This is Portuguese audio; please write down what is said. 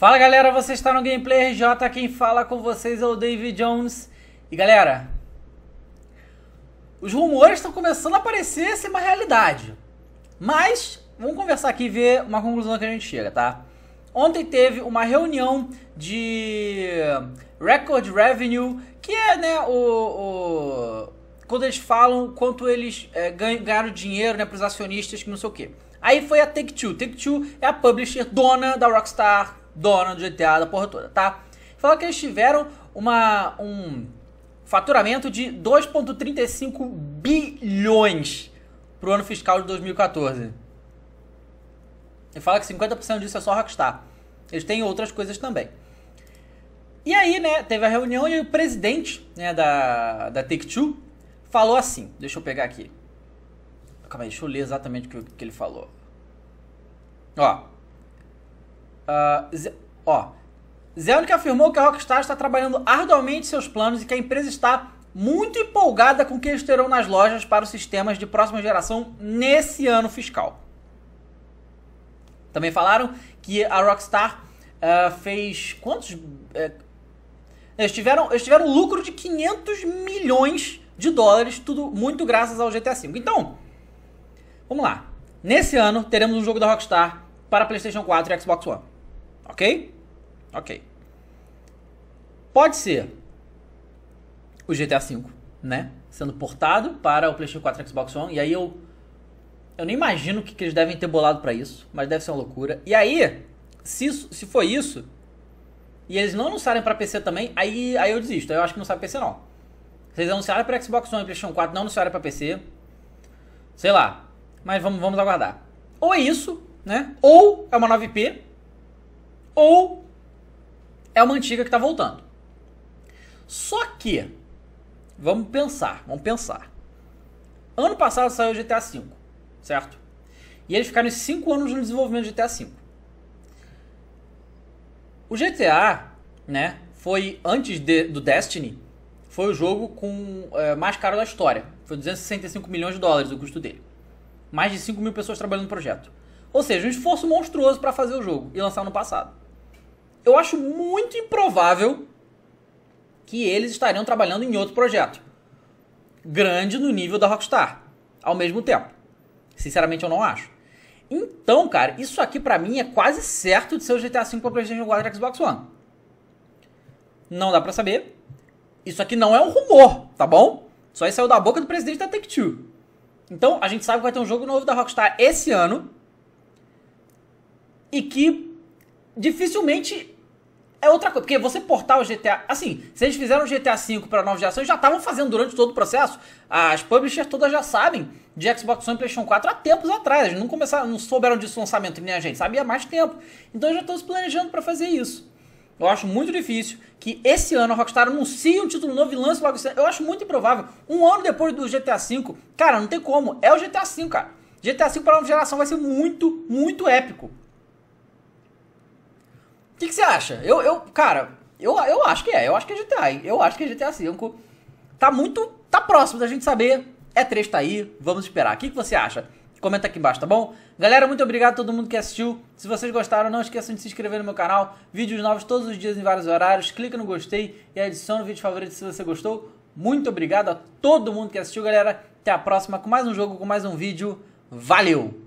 Fala galera, você está no Gameplay RJ, quem fala com vocês é o David Jones. E galera, os rumores estão começando a parecer ser uma realidade. Mas, vamos conversar aqui e ver uma conclusão que a gente chega, tá? Ontem teve uma reunião de Record Revenue, que é né, o, o quando eles falam quanto eles é, ganharam dinheiro né, para os acionistas, que não sei o quê. Aí foi a Take-Two. Take-Two é a publisher dona da Rockstar dona do GTA da porra toda, tá? Fala que eles tiveram uma, um faturamento de 2,35 bilhões pro ano fiscal de 2014. E fala que 50% disso é só Rockstar. Eles têm outras coisas também. E aí, né, teve a reunião e o presidente né, da, da Take-Two falou assim, deixa eu pegar aqui. Calma aí, deixa eu ler exatamente o que, que ele falou. Ó, Uh, ah, Z... ó, Zelnick afirmou que a Rockstar está trabalhando arduamente seus planos e que a empresa está muito empolgada com o que eles terão nas lojas para os sistemas de próxima geração nesse ano fiscal. Também falaram que a Rockstar uh, fez quantos. Uh, eles, tiveram, eles tiveram um lucro de 500 milhões de dólares, tudo muito graças ao GTA V. Então, vamos lá. Nesse ano teremos um jogo da Rockstar para PlayStation 4 e Xbox One. Ok? Ok. Pode ser o GTA V, né? Sendo portado para o PlayStation 4 e Xbox One. E aí eu. Eu nem imagino o que, que eles devem ter bolado para isso, mas deve ser uma loucura. E aí, se, se for isso, e eles não anunciarem para PC também, aí, aí eu desisto. Aí eu acho que não sabe PC não. Vocês anunciaram para Xbox One e PlayStation 4, não anunciaram para PC. Sei lá. Mas vamos, vamos aguardar. Ou é isso, né? Ou é uma 9P, ou é uma antiga que está voltando. Só que, vamos pensar, vamos pensar. Ano passado saiu o GTA V, certo? E eles ficaram 5 anos no desenvolvimento do GTA V. O GTA, né, foi antes de, do Destiny, foi o jogo com é, mais caro da história. Foi 265 milhões de dólares o custo dele. Mais de 5 mil pessoas trabalhando no projeto. Ou seja, um esforço monstruoso para fazer o jogo e lançar no passado eu acho muito improvável que eles estariam trabalhando em outro projeto grande no nível da Rockstar ao mesmo tempo. Sinceramente, eu não acho. Então, cara, isso aqui para mim é quase certo de ser o GTA V para PlayStation 4 e Xbox One. Não dá para saber. Isso aqui não é um rumor, tá bom? Só isso saiu da boca do presidente da Take-Two. Então, a gente sabe que vai ter um jogo novo da Rockstar esse ano. E que dificilmente é outra coisa. Porque você portar o GTA. Assim, se eles fizeram o GTA V para nova geração, já estavam fazendo durante todo o processo. As publishers todas já sabem de Xbox One e PlayStation 4 há tempos atrás. Eles não começaram, não souberam disso lançamento, nem a gente sabia há mais tempo. Então já estão se planejando para fazer isso. Eu acho muito difícil que esse ano a Rockstar anuncie um título novo e lance logo esse ano. Eu acho muito improvável. Um ano depois do GTA V, cara, não tem como. É o GTA V, cara. GTA V para nova geração vai ser muito, muito épico que, que você acha? Eu, eu cara, eu, eu acho que é. Eu acho que é GTA. Eu acho que é GTA V. Tá muito. Tá próximo da gente saber. É 3 tá aí. Vamos esperar. O que, que você acha? Comenta aqui embaixo, tá bom? Galera, muito obrigado a todo mundo que assistiu. Se vocês gostaram, não esqueçam de se inscrever no meu canal. Vídeos novos todos os dias em vários horários. Clica no gostei e adiciona o vídeo favorito se você gostou. Muito obrigado a todo mundo que assistiu, galera. Até a próxima com mais um jogo, com mais um vídeo. Valeu!